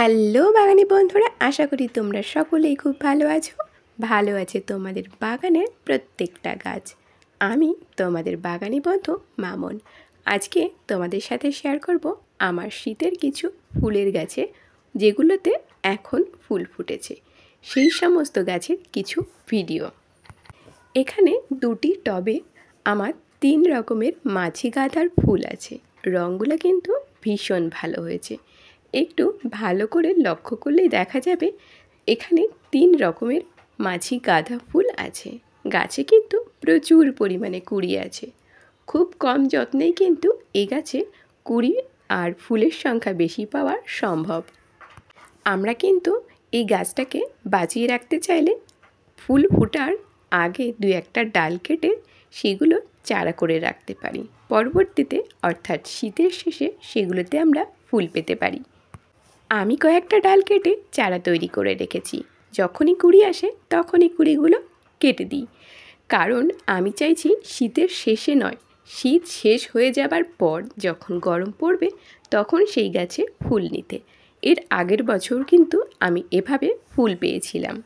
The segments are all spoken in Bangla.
হ্যালো বাগানি বন্ধুরা আশা করি তোমরা সকলেই খুব ভালো আছো ভালো আছে তোমাদের বাগানের প্রত্যেকটা গাছ আমি তোমাদের বাগানি বন্ধু মামন আজকে তোমাদের সাথে শেয়ার করব আমার শীতের কিছু ফুলের গাছে যেগুলোতে এখন ফুল ফুটেছে সেই সমস্ত গাছের কিছু ভিডিও এখানে দুটি টবে আমার তিন রকমের মাছি গাঁধার ফুল আছে রঙগুলো কিন্তু ভীষণ ভালো হয়েছে একটু ভালো করে লক্ষ্য করলে দেখা যাবে এখানে তিন রকমের মাঝি গাঁদা ফুল আছে গাছে কিন্তু প্রচুর পরিমাণে কুড়ি আছে খুব কম যত্নেই কিন্তু এ গাছে কুড়ি আর ফুলের সংখ্যা বেশি পাওয়া সম্ভব আমরা কিন্তু এই গাছটাকে বাঁচিয়ে রাখতে চাইলে ফুল ফোটার আগে দু একটা ডাল কেটে সেগুলো চারা করে রাখতে পারি পরবর্তীতে অর্থাৎ শীতের শেষে সেগুলোতে আমরা ফুল পেতে পারি আমি কয়েকটা ডাল কেটে চারা তৈরি করে রেখেছি যখনই কুড়ি আসে তখনই কুড়িগুলো কেটে দিই কারণ আমি চাইছি শীতের শেষে নয় শীত শেষ হয়ে যাবার পর যখন গরম পড়বে তখন সেই গাছে ফুল নিতে এর আগের বছর কিন্তু আমি এভাবে ফুল পেয়েছিলাম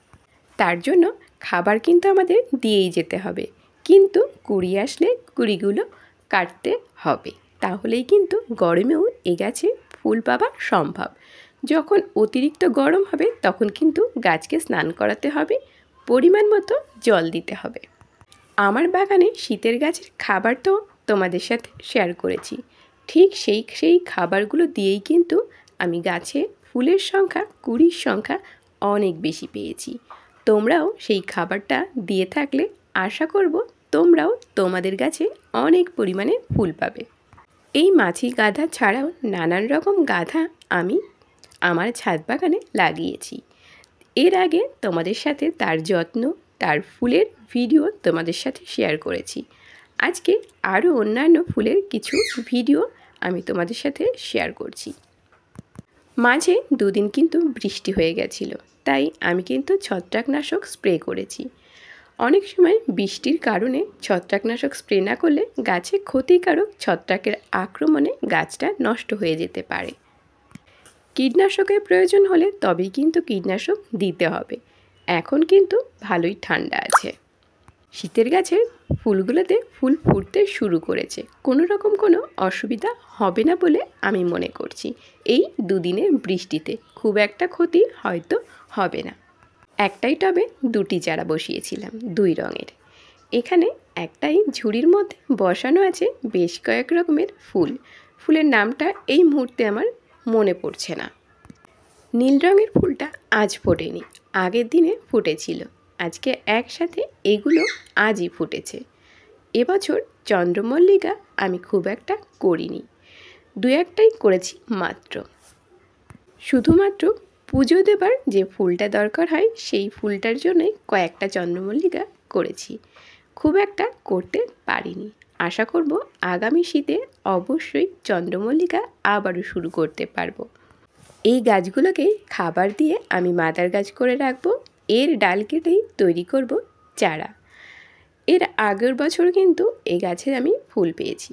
তার জন্য খাবার কিন্তু আমাদের দিয়েই যেতে হবে কিন্তু কুড়ি আসলে কুড়িগুলো কাটতে হবে তাহলেই কিন্তু গরমেও এ গাছে ফুল পাওয়া সম্ভব যখন অতিরিক্ত গরম হবে তখন কিন্তু গাছকে স্নান করাতে হবে পরিমাণ মতো জল দিতে হবে আমার বাগানে শীতের গাছের খাবার তো তোমাদের সাথে শেয়ার করেছি ঠিক সেই সেই খাবারগুলো দিয়েই কিন্তু আমি গাছে ফুলের সংখ্যা কুড়ির সংখ্যা অনেক বেশি পেয়েছি তোমরাও সেই খাবারটা দিয়ে থাকলে আশা করব তোমরাও তোমাদের গাছে অনেক পরিমাণে ফুল পাবে এই মাছি গাধা ছাড়াও নানান রকম গাধা আমি আমার ছাদ বাগানে লাগিয়েছি এর আগে তোমাদের সাথে তার যত্ন তার ফুলের ভিডিও তোমাদের সাথে শেয়ার করেছি আজকে আরও অন্যান্য ফুলের কিছু ভিডিও আমি তোমাদের সাথে শেয়ার করছি মাঝে দুদিন কিন্তু বৃষ্টি হয়ে গেছিল তাই আমি কিন্তু ছত্রাকনাশক স্প্রে করেছি অনেক সময় বৃষ্টির কারণে ছত্রাকনাশক স্প্রে না করলে গাছে ক্ষতিকারক ছত্রাকের আক্রমণে গাছটা নষ্ট হয়ে যেতে পারে কীটনাশকের প্রয়োজন হলে তবেই কিন্তু কীটনাশক দিতে হবে এখন কিন্তু ভালোই ঠান্ডা আছে শীতের গাছের ফুলগুলোতে ফুল ফুটতে শুরু করেছে কোনো রকম কোনো অসুবিধা হবে না বলে আমি মনে করছি এই দুদিনের বৃষ্টিতে খুব একটা ক্ষতি হয়তো হবে না একটাই টবে দুটি চারা বসিয়েছিলাম দুই রঙের এখানে একটাই ঝুড়ির মধ্যে বসানো আছে বেশ কয়েক রকমের ফুল ফুলের নামটা এই মুহূর্তে আমার মনে পড়ছে না নীল রঙের ফুলটা আজ ফোটেনি আগের দিনে ফুটেছিল আজকে একসাথে এগুলো আজই ফুটেছে এবছর চন্দ্রমল্লিকা আমি খুব একটা করিনি দু একটাই করেছি মাত্র শুধুমাত্র পুজো দেবার যে ফুলটা দরকার হয় সেই ফুলটার জন্যই কয়েকটা চন্দ্রমল্লিকা করেছি খুব একটা করতে পারিনি আশা করব আগামী শীতে অবশ্যই চন্দ্রমল্লিকা আবারও শুরু করতে পারবো এই গাছগুলোকে খাবার দিয়ে আমি মাদার গাছ করে রাখবো এর ডাল কেটেই তৈরি করব চারা এর আগের বছর কিন্তু এই গাছের আমি ফুল পেয়েছি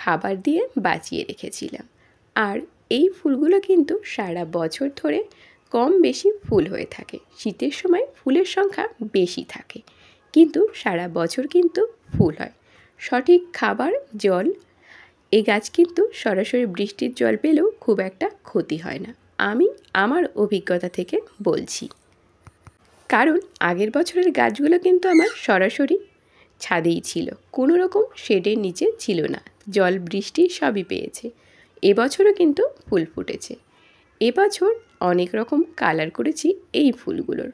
খাবার দিয়ে বাঁচিয়ে রেখেছিলাম আর এই ফুলগুলো কিন্তু সারা বছর ধরে কম বেশি ফুল হয়ে থাকে শীতের সময় ফুলের সংখ্যা বেশি থাকে কিন্তু সারা বছর কিন্তু ফুল হয় সঠিক খাবার জল এই গাছ কিন্তু সরাসরি বৃষ্টির জল পেলেও খুব একটা ক্ষতি হয় না আমি আমার অভিজ্ঞতা থেকে বলছি কারণ আগের বছরের গাছগুলো কিন্তু আমার সরাসরি ছাদেই ছিল কোনো রকম শেডের নিচে ছিল না জল বৃষ্টি সবই পেয়েছে এবছরও কিন্তু ফুল ফুটেছে এবছর অনেক রকম কালার করেছি এই ফুলগুলোর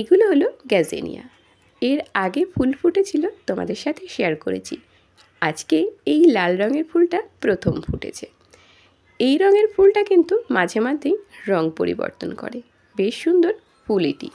এগুলো হলো গ্যাজেনিয়া এর আগে ফুল ফুটেছিল তোমাদের সাথে শেয়ার করেছি আজকে এই লাল রঙের ফুলটা প্রথম ফুটেছে এই রঙের ফুলটা কিন্তু মাঝে মাঝেই রং পরিবর্তন করে বেশ সুন্দর ফুল এটি